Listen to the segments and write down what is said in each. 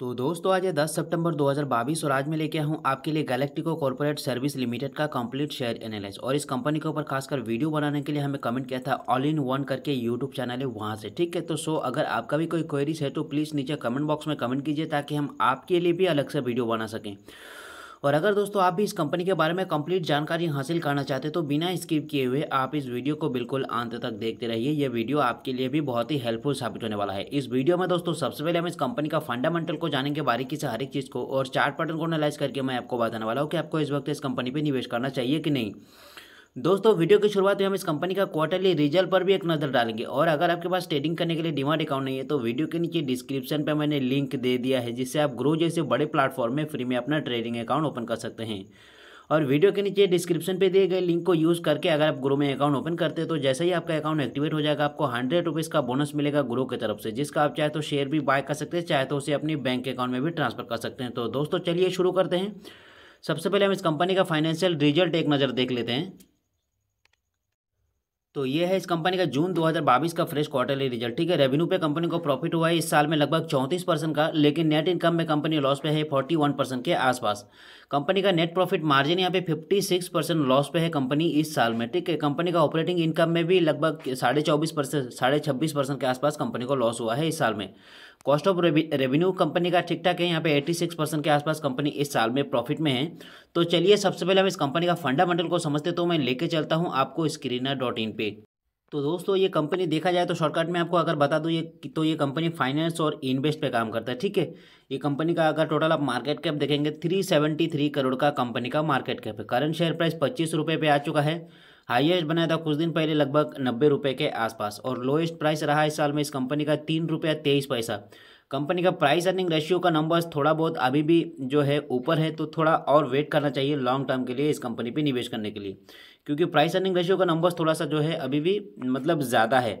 तो दोस्तों आज है 10 सितंबर 2022 और आज मैं लेके आया हूँ आपके लिए गैलेक्टिको कॉर्पोरेट सर्विस लिमिटेड का कंप्लीट शेयर एनालिस और इस कंपनी के ऊपर खासकर वीडियो बनाने के लिए हमें कमेंट किया था ऑल इन वन करके यूट्यूब चैनल है वहाँ से ठीक है तो सो अगर आपका भी कोई क्वेरीज है तो प्लीज़ नीचे कमेंट बॉक्स में कमेंट कीजिए ताकि हम आपके लिए भी अलग से वीडियो बना सकें और अगर दोस्तों आप भी इस कंपनी के बारे में कंप्लीट जानकारी हासिल करना चाहते तो बिना स्किप किए हुए आप इस वीडियो को बिल्कुल अंत तक देखते रहिए ये वीडियो आपके लिए भी बहुत ही हेल्पफुल साबित होने वाला है इस वीडियो में दोस्तों सबसे पहले हम इस कंपनी का फंडामेंटल को जानेंगे बारीकी से हर एक चीज़ को और चार्ट पैटर्न को एनालाइज करके मैं आपको बताने वाला हूँ कि आपको इस वक्त इस कंपनी पर निवेश करना चाहिए कि नहीं दोस्तों वीडियो की शुरुआत में हम इस कंपनी का क्वार्टरली रिजल्ट पर भी एक नज़र डालेंगे और अगर आपके पास ट्रेडिंग करने के लिए डिमांड अकाउंट नहीं है तो वीडियो के नीचे डिस्क्रिप्शन पर मैंने लिंक दे दिया है जिससे आप ग्रो जैसे बड़े प्लेटफॉर्म में फ्री में अपना ट्रेडिंग अकाउंट ओपन कर सकते हैं और वीडियो के नीचे डिस्क्रिप्शन पे दिए गए लिंक को यूज़ करके अगर आप ग्रो में अकाउंट ओपन करते हैं तो जैसे ही आपका अकाउंट एक्टिवेट हो जाएगा आपको हंड्रेड रुपीज़ का बोनस मिलेगा ग्रो की तरफ से जिसका आप चाहे तो शेयर भी बाय कर सकते हैं चाहे तो उसे अपनी बैंक अकाउंट में भी ट्रांसफर कर सकते हैं तो दोस्तों चलिए शुरू करते हैं सबसे पहले हम इस कंपनी का फाइनेंशियल रिजल्ट एक नज़र देख लेते हैं तो ये है इस कंपनी का जून 2022 का फ्रेश क्वार्टरली रिजल्ट ठीक है रेवेन्यू पे कंपनी को प्रॉफिट हुआ है इस साल में लगभग 34 परसेंट का लेकिन नेट इनकम में कंपनी लॉस पे है 41 परसेंट के आसपास कंपनी का नेट प्रॉफिट मार्जिन यहाँ पे 56 परसेंट लॉस पे है कंपनी इस साल में ठीक है कंपनी का ऑपरेटिंग इनकम में भी लगभग साढ़े चौबीस परसेंट साढ़े छब्बीस परसेंट के आसपास कंपनी को लॉस हुआ है इस साल में कॉस्ट ऑफ रेवेन्यू कंपनी का ठीक ठाक है यहाँ पे 86 परसेंट के आसपास कंपनी इस साल में प्रॉफिट में है तो चलिए सबसे पहले हम इस कंपनी का फंडामेंटल को समझते तो मैं लेके चलता हूँ आपको स्क्रीनर डॉट इन पे तो दोस्तों ये कंपनी देखा जाए तो शॉर्टकट में आपको अगर बता दूँ ये तो ये कंपनी फाइनेंस और इन्वेस्ट पे काम करता है ठीक है ये कंपनी का अगर टोटल आप मार्केट कैप देखेंगे 373 करोड़ का कंपनी का मार्केट कैप है करंट शेयर प्राइस पच्चीस रुपये पे आ चुका है हाईएस्ट बनाया था कुछ दिन पहले लगभग नब्बे रुपये के आसपास और लोएस्ट प्राइस रहा इस साल में इस कंपनी का तीन रुपया तेईस पैसा कंपनी का प्राइस अर्निंग रेशियो का नंबर थोड़ा बहुत अभी भी जो है ऊपर है तो थोड़ा और वेट करना चाहिए लॉन्ग टर्म के लिए इस कंपनी पर निवेश करने के लिए क्योंकि प्राइस अर्निंग रेशियो का नंबर थोड़ा सा जो है अभी भी मतलब ज़्यादा है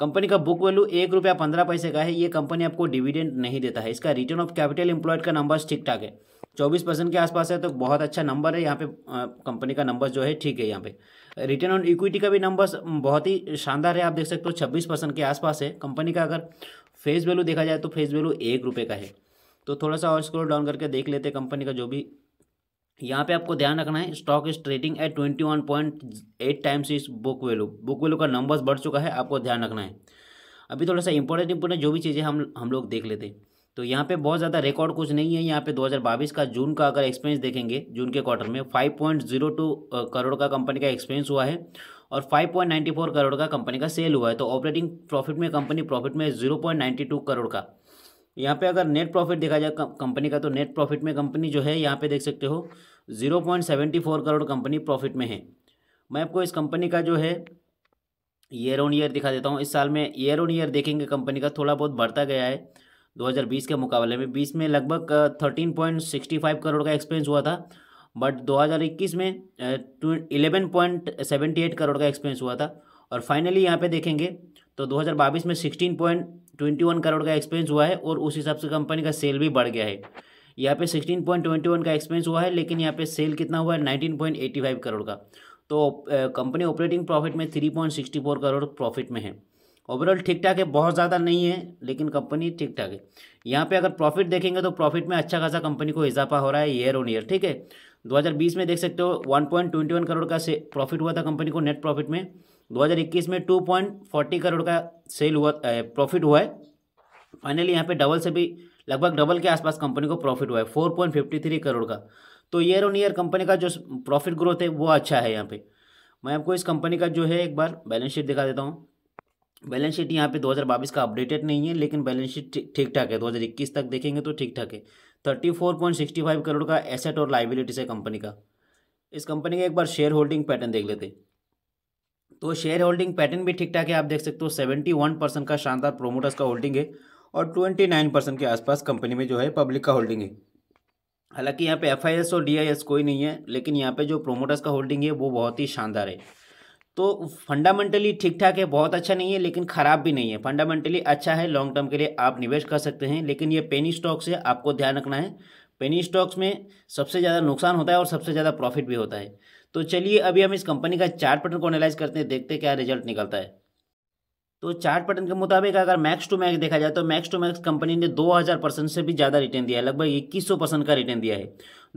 कंपनी का बुक वैल्यू एक रुपया पंद्रह पैसे का है ये कंपनी आपको डिविडेंड नहीं देता है इसका रिटर्न ऑफ कैपिटल एम्प्लॉयड का नंबर ठीक ठाक है चौबीस परसेंट के आसपास है तो बहुत अच्छा नंबर है यहाँ पे कंपनी का नंबर जो है ठीक है यहाँ पे रिटर्न ऑन इक्विटी का भी नंबर्स बहुत ही शानदार है आप देख सकते हो छब्बीस परसेंट के आसपास है कंपनी का अगर फेस वैल्यू देखा जाए तो फेस वैल्यू एक रुपये का है तो थोड़ा सा और स्क्रोल डाउन करके देख लेते हैं कंपनी का जो भी यहाँ पे आपको ध्यान रखना है stock is trading at twenty one point eight times इस बुक वैल्यू बुक वैल्यू का नंबर्स बढ़ चुका है आपको ध्यान रखना है अभी थोड़ा सा इंपॉर्टेंट इंपॉर्टेंट जो भी चीज़ें हम हम लोग देख लेते हैं तो यहाँ पे बहुत ज़्यादा रिकॉर्ड कुछ नहीं है यहाँ पे 2022 का जून का अगर एक्सपेंस देखेंगे जून के क्वार्टर में 5.02 करोड़ का कंपनी का एक्सपेंस हुआ है और 5.94 करोड़ का कंपनी का सेल हुआ है तो ऑपरेटिंग प्रॉफिट में कंपनी प्रॉफिट में 0.92 करोड़ का यहाँ पे अगर नेट प्रॉफिट देखा जाए कंपनी का तो नेट प्रॉफिट में कंपनी जो है यहाँ पे देख सकते हो जीरो करोड़ कंपनी प्रॉफिट में है मैं आपको इस कंपनी का जो है ईयर ऑन ईयर दिखा देता हूँ इस साल में ईयर ऑन ईयर देखेंगे कंपनी का थोड़ा बहुत बढ़ता गया है 2020 के मुकाबले में बीस में लगभग 13.65 करोड़ का एक्सपेंस हुआ था बट 2021 में eleven point seventy eight crore का एक्सपेंस हुआ था और फाइनली यहाँ पे देखेंगे तो 2022 में 16.21 पॉइंट ट्वेंटी वन करोड़ का एक्सपेंस हुआ है और उस हिसाब से कंपनी का सेल भी बढ़ गया है यहाँ पे सिक्सटीन पॉइंट ट्वेंटी वन का एक्सपेंस हुआ है लेकिन यहाँ पे सेल कितना हुआ है नाइनटीन पॉइंट फाइव करोड़ का तो कंपनी ऑपरेटिंग प्रॉफिट में three point sixty four crore profit में है ओवरऑल ठीक ठाक है बहुत ज़्यादा नहीं है लेकिन कंपनी ठीक ठाक है यहाँ पे अगर प्रॉफिट देखेंगे तो प्रॉफिट में अच्छा खासा कंपनी को इजाफा हो रहा है ईयर ऑन ईयर ठीक है 2020 में देख सकते हो 1.21 करोड़ का से प्रॉफिट हुआ था कंपनी को नेट प्रॉफिट में 2021 में 2.40 करोड़ का सेल हुआ प्रॉफिट हुआ है फाइनली यहाँ पे डबल से भी लगभग डबल के आसपास कंपनी को प्रॉफिट हुआ है फोर करोड़ का तो ईयर ऑन ईयर कंपनी का जो प्रॉफिट ग्रोथ है वो अच्छा है यहाँ पर मैं आपको इस कंपनी का जो है एक बार बैलेंस शीट दिखा देता हूँ बैलेंस शीट यहाँ पे 2022 का अपडेटेड नहीं है लेकिन बैलेंस शीट ठीक ठाक है 2021 तक देखेंगे तो ठीक ठाक है 34.65 करोड़ का एसेट और लाइबिलिटीज है कंपनी का इस कंपनी का एक बार शेयर होल्डिंग पैटर्न देख लेते तो शेयर होल्डिंग पैटर्न भी ठीक ठाक है आप देख सकते हो सेवेंटी वन परसेंट का शानदार प्रोमोटर्स का होल्डिंग है और ट्वेंटी नाइन परसेंट के आसपास कंपनी में जो है पब्लिक का होल्डिंग है हालांकि यहाँ पे एफ और डी कोई नहीं है लेकिन यहाँ पे जो प्रोमोटर्स का होल्डिंग है वो बहुत ही शानदार है तो फंडामेंटली ठीक ठाक है बहुत अच्छा नहीं है लेकिन ख़राब भी नहीं है फंडामेंटली अच्छा है लॉन्ग टर्म के लिए आप निवेश कर सकते हैं लेकिन ये पेनी स्टॉक्स है आपको ध्यान रखना है पेनी स्टॉक्स में सबसे ज़्यादा नुकसान होता है और सबसे ज़्यादा प्रॉफिट भी होता है तो चलिए अभी हम इस कंपनी का चार्ट पैटर्न को एनालाइज करते हैं देखते हैं क्या रिजल्ट निकलता है तो चार्ट पैटर्न के मुताबिक अगर मैक्स टू मैक्स देखा जाए तो मैक्स टू मैक्स कंपनी ने 2000 परसेंट से भी ज़्यादा रिटर्न दिया है लगभग इक्कीस सौ परसेंट का रिटर्न दिया है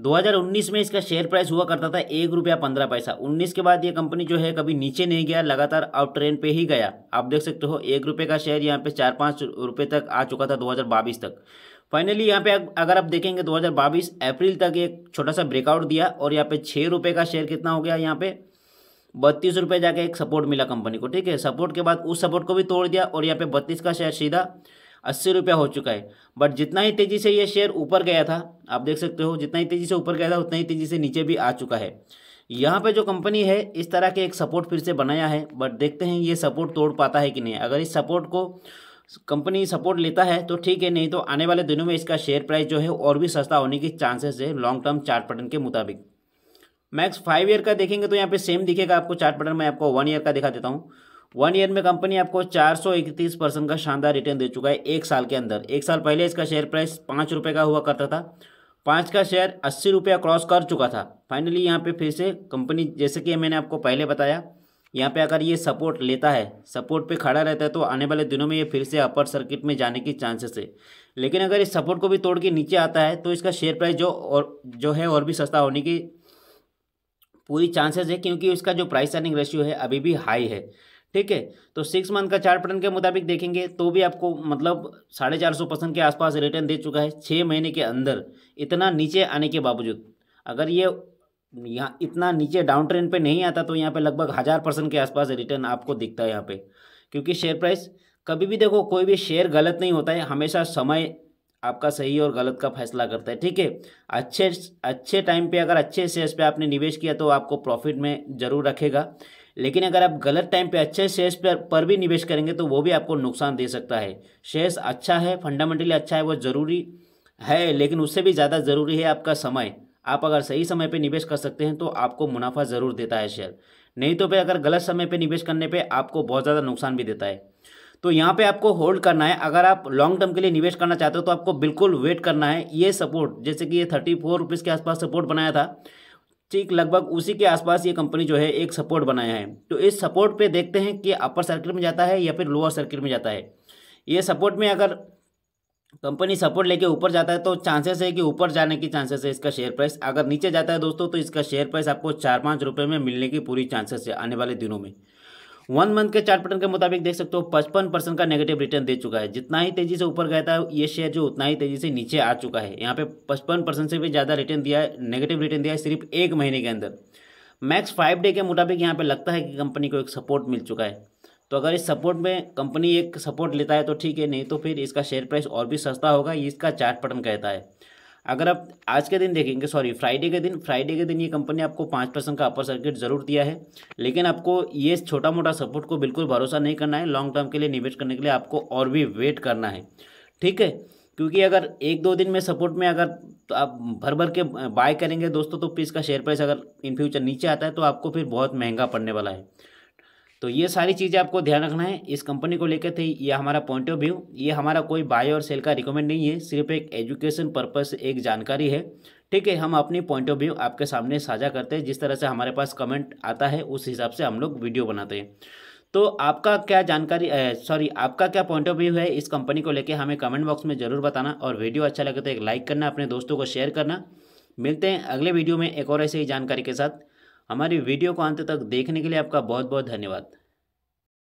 2019 में इसका शेयर प्राइस हुआ करता था एक रुपया पंद्रह पैसा उन्नीस के बाद ये कंपनी जो है कभी नीचे नहीं गया लगातार अब ट्रेन पे ही गया आप देख सकते हो एक रुपये का शेयर यहाँ पे चार पाँच रुपये तक आ चुका था दो तक फाइनली यहाँ पे अगर आप देखेंगे दो अप्रैल तक एक छोटा सा ब्रेकआउट दिया और यहाँ पे छः रुपये का शेयर कितना हो गया यहाँ पे बत्तीस रुपये जाके एक सपोर्ट मिला कंपनी को ठीक है सपोर्ट के बाद उस सपोर्ट को भी तोड़ दिया और यहाँ पे बत्तीस का शेयर सीधा अस्सी रुपया हो चुका है बट जितना ही तेज़ी से ये शेयर ऊपर गया था आप देख सकते हो जितना ही तेज़ी से ऊपर गया था उतना ही तेज़ी से नीचे भी आ चुका है यहाँ पे जो कंपनी है इस तरह के एक सपोर्ट फिर से बनाया है बट देखते हैं ये सपोर्ट तोड़ पाता है कि नहीं अगर इस सपोर्ट को कंपनी सपोर्ट लेता है तो ठीक है नहीं तो आने वाले दिनों में इसका शेयर प्राइस जो है और भी सस्ता होने की चांसेस है लॉन्ग टर्म चार्ट पटन के मुताबिक मैक्स फाइव ईयर का देखेंगे तो यहाँ पे सेम दिखेगा आपको चार्ट पैटर्न में आपको वन ईयर का दिखा देता हूँ वन ईयर में कंपनी आपको चार सौ इकतीस परसेंट का शानदार रिटर्न दे चुका है एक साल के अंदर एक साल पहले इसका शेयर प्राइस पाँच रुपये का हुआ करता था पाँच का शेयर अस्सी रुपया क्रॉस कर चुका था फाइनली यहाँ पे फिर से कंपनी जैसे कि मैंने आपको पहले बताया यहाँ पे अगर ये सपोर्ट लेता है सपोर्ट पे खड़ा रहता है तो आने वाले दिनों में ये फिर से अपर सर्किट में जाने की चांसेस है लेकिन अगर इस सपोर्ट को भी तोड़ के नीचे आता है तो इसका शेयर प्राइस जो और जो है और भी सस्ता होने की पूरी चांसेस है क्योंकि उसका जो प्राइस अर्निंग रेशियो है अभी भी हाई है ठीक है तो सिक्स मंथ का चार पैटर्न के मुताबिक देखेंगे तो भी आपको मतलब साढ़े चार सौ परसेंट के आसपास रिटर्न दे चुका है छः महीने के अंदर इतना नीचे आने के बावजूद अगर ये यहाँ इतना नीचे डाउन ट्रेंड पर नहीं आता तो यहाँ पे लगभग हज़ार परसेंट के आसपास रिटर्न आपको दिखता है यहाँ पे क्योंकि शेयर प्राइस कभी भी देखो कोई भी शेयर गलत नहीं होता है हमेशा समय आपका सही और गलत का फैसला करता है ठीक है अच्छे अच्छे टाइम पे अगर अच्छे शेयर्स पे आपने निवेश किया तो आपको प्रॉफिट में ज़रूर रखेगा लेकिन अगर आप गलत टाइम पे अच्छे शेयर्स पर पर भी निवेश करेंगे तो वो भी आपको नुकसान दे सकता है शेयर्स अच्छा है फंडामेंटली अच्छा है वो ज़रूरी है लेकिन उससे भी ज़्यादा ज़रूरी है आपका समय आप अगर सही समय पर निवेश कर सकते हैं तो आपको मुनाफा ज़रूर देता है शेयर नहीं तो फिर अगर गलत समय पर निवेश करने पर आपको बहुत ज़्यादा नुकसान भी देता है तो यहाँ पे आपको होल्ड करना है अगर आप लॉन्ग टर्म के लिए निवेश करना चाहते हो तो आपको बिल्कुल वेट करना है ये सपोर्ट जैसे कि ये थर्टी फोर रुपीज़ के आसपास सपोर्ट बनाया था ठीक लगभग उसी के आसपास ये कंपनी जो है एक सपोर्ट बनाया है तो इस सपोर्ट पर देखते हैं कि अपर सर्किट में जाता है या फिर लोअर सर्किट में जाता है ये सपोर्ट में अगर कंपनी सपोर्ट लेके ऊपर जाता है तो चांसेस है कि ऊपर जाने की चांसेस है इसका शेयर प्राइस अगर नीचे जाता है दोस्तों तो इसका शेयर प्राइस आपको चार पाँच रुपये में मिलने की पूरी चांसेस है आने वाले दिनों में वन मंथ के चार्ट पैटर्न के मुताबिक देख सकते हो पचपन परसेंट का नेगेटिव रिटर्न दे चुका है जितना ही तेजी से ऊपर गया था ये शेयर जो उतना ही तेजी से नीचे आ चुका है यहाँ पे पचपन परसेंट से भी ज़्यादा रिटर्न दिया है नेगेटिव रिटर्न दिया है सिर्फ एक महीने के अंदर मैक्स फाइव डे के मुताबिक यहाँ पर लगता है कि कंपनी को एक सपोर्ट मिल चुका है तो अगर इस सपोर्ट में कंपनी एक सपोर्ट लेता है तो ठीक है नहीं तो फिर इसका शेयर प्राइस और भी सस्ता होगा इसका चार्ट पैटर्न कहता है अगर आप आज के दिन देखेंगे सॉरी फ्राइडे के दिन फ्राइडे के दिन ये कंपनी आपको पाँच परसेंट का अपर सर्किट जरूर दिया है लेकिन आपको ये छोटा मोटा सपोर्ट को बिल्कुल भरोसा नहीं करना है लॉन्ग टर्म के लिए निवेश करने के लिए आपको और भी वेट करना है ठीक है क्योंकि अगर एक दो दिन में सपोर्ट में अगर तो आप भर भर के बाय करेंगे दोस्तों तो फिर इसका शेयर प्राइस अगर इन फ्यूचर नीचे आता है तो आपको फिर बहुत महंगा पड़ने वाला है तो ये सारी चीज़ें आपको ध्यान रखना है इस कंपनी को लेकर थे ये हमारा पॉइंट ऑफ व्यू ये हमारा कोई बाय और सेल का रिकमेंड नहीं है सिर्फ एक एजुकेशन से एक जानकारी है ठीक है हम अपनी पॉइंट ऑफ व्यू आपके सामने साझा करते हैं जिस तरह से हमारे पास कमेंट आता है उस हिसाब से हम लोग वीडियो बनाते हैं तो आपका क्या जानकारी सॉरी आपका क्या पॉइंट ऑफ व्यू है इस कंपनी को लेकर हमें कमेंट बॉक्स में ज़रूर बताना और वीडियो अच्छा लगे तो एक लाइक करना अपने दोस्तों को शेयर करना मिलते हैं अगले वीडियो में एक और ऐसे ही जानकारी के साथ हमारी वीडियो को अंत तक देखने के लिए आपका बहुत बहुत धन्यवाद